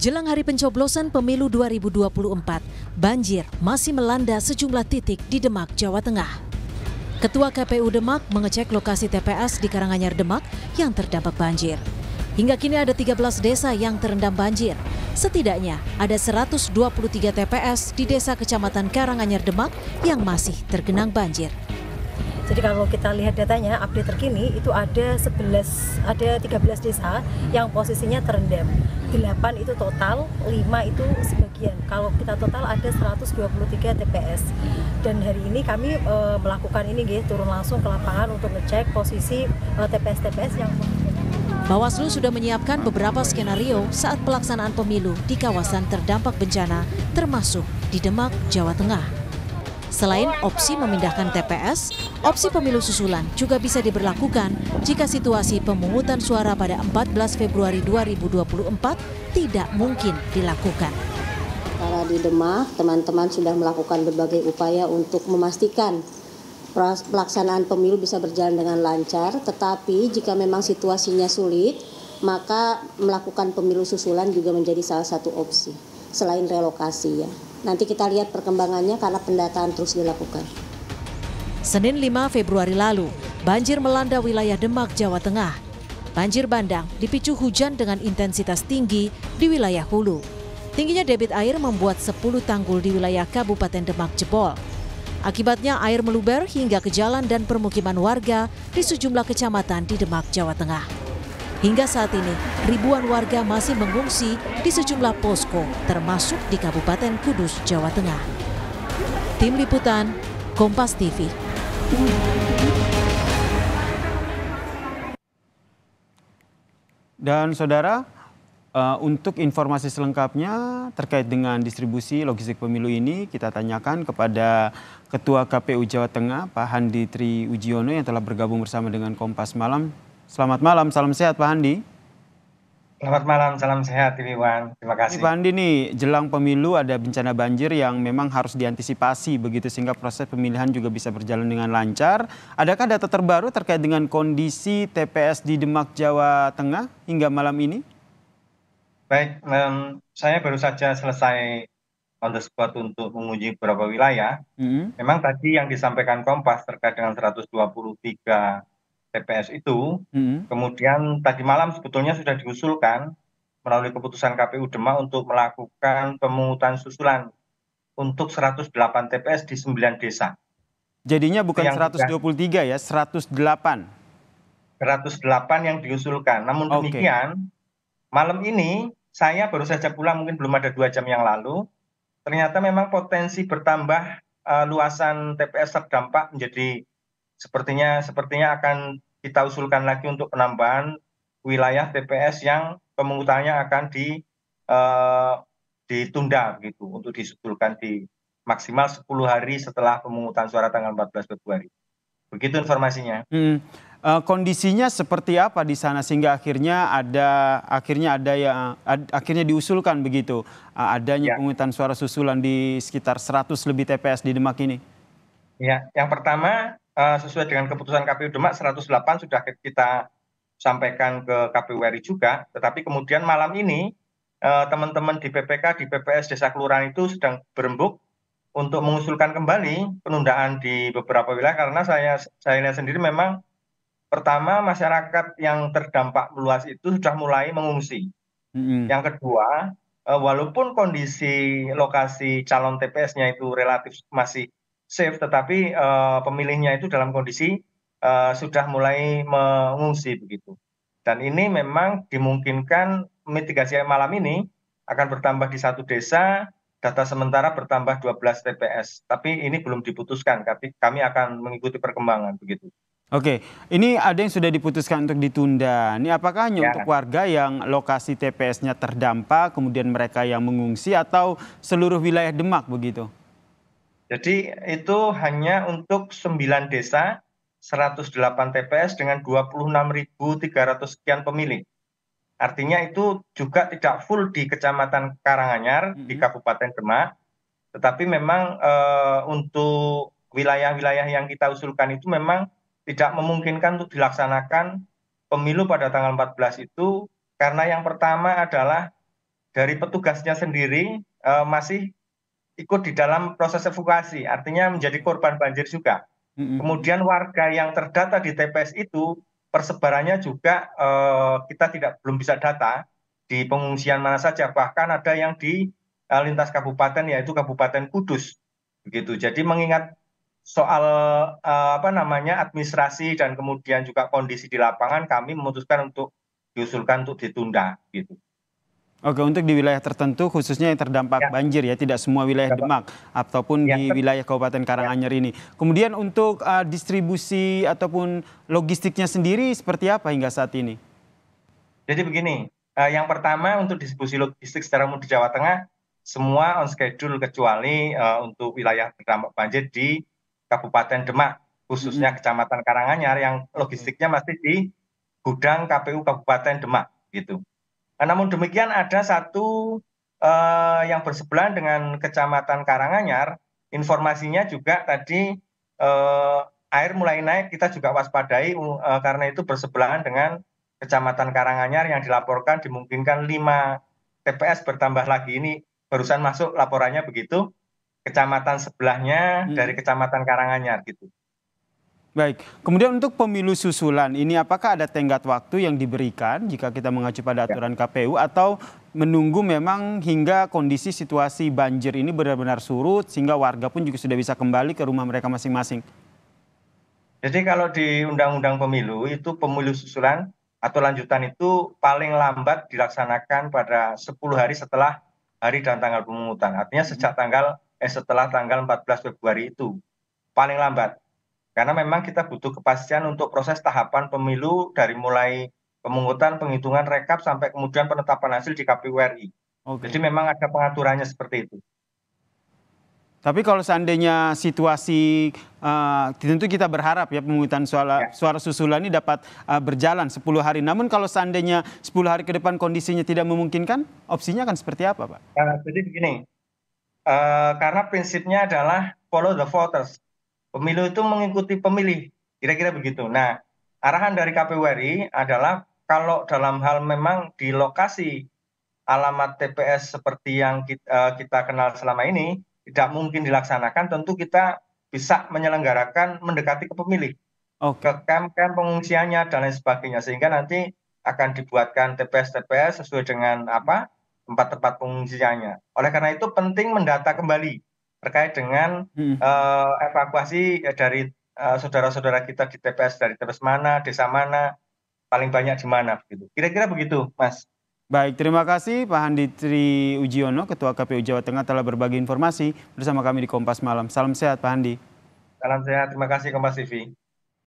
Jelang hari pencoblosan pemilu 2024, banjir masih melanda sejumlah titik di Demak, Jawa Tengah. Ketua KPU Demak mengecek lokasi TPS di Karanganyar Demak yang terdampak banjir. Hingga kini ada 13 desa yang terendam banjir. Setidaknya ada 123 TPS di desa Kecamatan Karanganyar Demak yang masih tergenang banjir. Jadi kalau kita lihat datanya update terkini itu ada 11 ada 13 desa yang posisinya terendam. 8 itu total, 5 itu sebagian. Kalau kita total ada 123 TPS. Dan hari ini kami e, melakukan ini guys, turun langsung ke lapangan untuk ngecek posisi eh, TPS-TPS yang Bawaslu sudah menyiapkan beberapa skenario saat pelaksanaan pemilu di kawasan terdampak bencana termasuk di Demak, Jawa Tengah. Selain opsi memindahkan TPS, opsi pemilu susulan juga bisa diberlakukan jika situasi pemungutan suara pada 14 Februari 2024 tidak mungkin dilakukan. Para di Demak, teman-teman sudah melakukan berbagai upaya untuk memastikan pelaksanaan pemilu bisa berjalan dengan lancar, tetapi jika memang situasinya sulit, maka melakukan pemilu susulan juga menjadi salah satu opsi selain relokasi ya. Nanti kita lihat perkembangannya karena pendataan terus dilakukan. Senin 5 Februari lalu, banjir melanda wilayah Demak, Jawa Tengah. Banjir bandang dipicu hujan dengan intensitas tinggi di wilayah hulu. Tingginya debit air membuat 10 tanggul di wilayah Kabupaten Demak jebol. Akibatnya air meluber hingga ke jalan dan permukiman warga di sejumlah kecamatan di Demak, Jawa Tengah. Hingga saat ini, ribuan warga masih mengungsi di sejumlah posko, termasuk di Kabupaten Kudus, Jawa Tengah. Tim Liputan, Kompas TV. Dan saudara, eh, untuk informasi selengkapnya terkait dengan distribusi logistik pemilu ini, kita tanyakan kepada Ketua KPU Jawa Tengah, Pak Handi Tri Ujiono yang telah bergabung bersama dengan Kompas Malam. Selamat malam, salam sehat Pak Handi. Selamat malam, salam sehat TV Iwan. Terima kasih. Pak Handi nih, jelang pemilu ada bencana banjir yang memang harus diantisipasi begitu sehingga proses pemilihan juga bisa berjalan dengan lancar. Adakah data terbaru terkait dengan kondisi TPS di Demak, Jawa Tengah hingga malam ini? Baik, um, saya baru saja selesai on the spot untuk menguji beberapa wilayah. Mm -hmm. Memang tadi yang disampaikan Kompas terkait dengan 123 TPS itu, hmm. kemudian tadi malam sebetulnya sudah diusulkan melalui keputusan KPU Demak untuk melakukan pemungutan susulan untuk 108 TPS di 9 desa. Jadinya bukan yang 123 ya, 108. 108 yang diusulkan. Namun okay. demikian, malam ini saya baru saja pulang mungkin belum ada dua jam yang lalu, ternyata memang potensi bertambah uh, luasan TPS terdampak menjadi sepertinya sepertinya akan kita usulkan lagi untuk penambahan wilayah TPS yang pemungutannya akan di eh, ditunda gitu untuk disusulkan di maksimal 10 hari setelah pemungutan suara tanggal 14 Februari. Begitu informasinya. Hmm. Uh, kondisinya seperti apa di sana sehingga akhirnya ada akhirnya ada yang ad, akhirnya diusulkan begitu uh, adanya ya. pemungutan suara susulan di sekitar 100 lebih TPS di Demak ini. Ya, yang pertama Eh, sesuai dengan keputusan KPU Demak 108 sudah kita sampaikan ke KPU RI juga, tetapi kemudian malam ini eh, teman-teman di PPK di PPS Desa Kelurahan itu sedang berembuk untuk mengusulkan kembali penundaan di beberapa wilayah karena saya saya lihat sendiri memang pertama masyarakat yang terdampak luas itu sudah mulai mengungsi. hmm Yang kedua, eh, walaupun kondisi lokasi calon TPS-nya itu relatif masih safe tetapi eh, pemilihnya itu dalam kondisi eh, sudah mulai mengungsi begitu dan ini memang dimungkinkan mitigasi malam ini akan bertambah di satu desa data sementara bertambah 12 TPS tapi ini belum diputuskan tapi kami akan mengikuti perkembangan begitu Oke, ini ada yang sudah diputuskan untuk ditunda. Ini apakah hanya ya. untuk warga yang lokasi TPS-nya terdampak, kemudian mereka yang mengungsi atau seluruh wilayah Demak begitu? Jadi itu hanya untuk 9 desa, 108 TPS dengan 26.300 sekian pemilih. Artinya itu juga tidak full di Kecamatan Karanganyar mm -hmm. di mm-hmm. Kabupaten Demak, tetapi memang e, untuk wilayah-wilayah yang kita usulkan itu memang tidak memungkinkan untuk dilaksanakan pemilu pada tanggal 14 itu karena yang pertama adalah dari petugasnya sendiri e, masih ikut di dalam proses evakuasi, artinya menjadi korban banjir juga. Mm-hmm. Kemudian warga yang terdata di TPS itu persebarannya juga eh, kita tidak belum bisa data di pengungsian mana saja, bahkan ada yang di eh, lintas kabupaten yaitu Kabupaten Kudus. Begitu. Jadi mengingat soal eh, apa namanya administrasi dan kemudian juga kondisi di lapangan kami memutuskan untuk diusulkan untuk ditunda gitu. Oke, untuk di wilayah tertentu khususnya yang terdampak ya. banjir ya, tidak semua wilayah Demak ya, Demak ataupun ya. di wilayah Kabupaten Karanganyar ya. ini. Kemudian untuk uh, distribusi ataupun logistiknya sendiri seperti apa hingga saat ini? Jadi begini, uh, yang pertama untuk distribusi logistik secara umum di Jawa Tengah semua on schedule kecuali uh, untuk wilayah terdampak banjir di Kabupaten Demak, khususnya hmm. Kecamatan Karanganyar yang logistiknya masih di gudang KPU Kabupaten Demak gitu namun demikian ada satu eh, yang bersebelahan dengan kecamatan karanganyar informasinya juga tadi eh, air mulai naik kita juga waspadai eh, karena itu bersebelahan dengan kecamatan karanganyar yang dilaporkan dimungkinkan 5 TPS bertambah lagi ini barusan masuk laporannya begitu kecamatan sebelahnya hmm. dari kecamatan Karanganyar gitu. Baik, kemudian untuk pemilu susulan ini apakah ada tenggat waktu yang diberikan jika kita mengacu pada ya. aturan ya. KPU atau menunggu memang hingga kondisi situasi banjir ini benar-benar surut sehingga warga pun juga sudah bisa kembali ke rumah mereka masing-masing? Jadi kalau di Undang-Undang Pemilu itu pemilu susulan atau lanjutan itu paling lambat dilaksanakan pada 10 hari setelah hari dan tanggal pemungutan. Artinya sejak tanggal eh setelah tanggal 14 Februari itu paling lambat. Karena memang kita butuh kepastian untuk proses tahapan pemilu dari mulai pemungutan, penghitungan, rekap sampai kemudian penetapan hasil di KPU RI. Okay. Jadi memang ada pengaturannya seperti itu. Tapi kalau seandainya situasi uh, tentu kita berharap ya pemungutan suara ya. suara susulan ini dapat uh, berjalan 10 hari. Namun kalau seandainya 10 hari ke depan kondisinya tidak memungkinkan, opsinya akan seperti apa, Pak? Uh, jadi begini, uh, karena prinsipnya adalah follow the voters pemilu itu mengikuti pemilih. Kira-kira begitu. Nah, arahan dari KPU RI adalah kalau dalam hal memang di lokasi alamat TPS seperti yang kita, uh, eh, kita kenal selama ini tidak mungkin dilaksanakan, tentu kita bisa menyelenggarakan mendekati ke pemilih, okay. ke kamp-kamp pengungsiannya dan lain sebagainya, sehingga nanti akan dibuatkan TPS-TPS sesuai dengan apa tempat-tempat pengungsiannya. Oleh karena itu penting mendata kembali terkait dengan hmm. uh, evakuasi eh, dari eh, saudara-saudara uh, kita di TPS dari TPS mana, desa mana, paling banyak di mana begitu. Kira-kira begitu, Mas. Baik, terima kasih Pak Handi Tri Ujiono, Ketua KPU Jawa Tengah telah berbagi informasi bersama kami di Kompas Malam. Salam sehat Pak Handi. Salam sehat, terima kasih Kompas TV.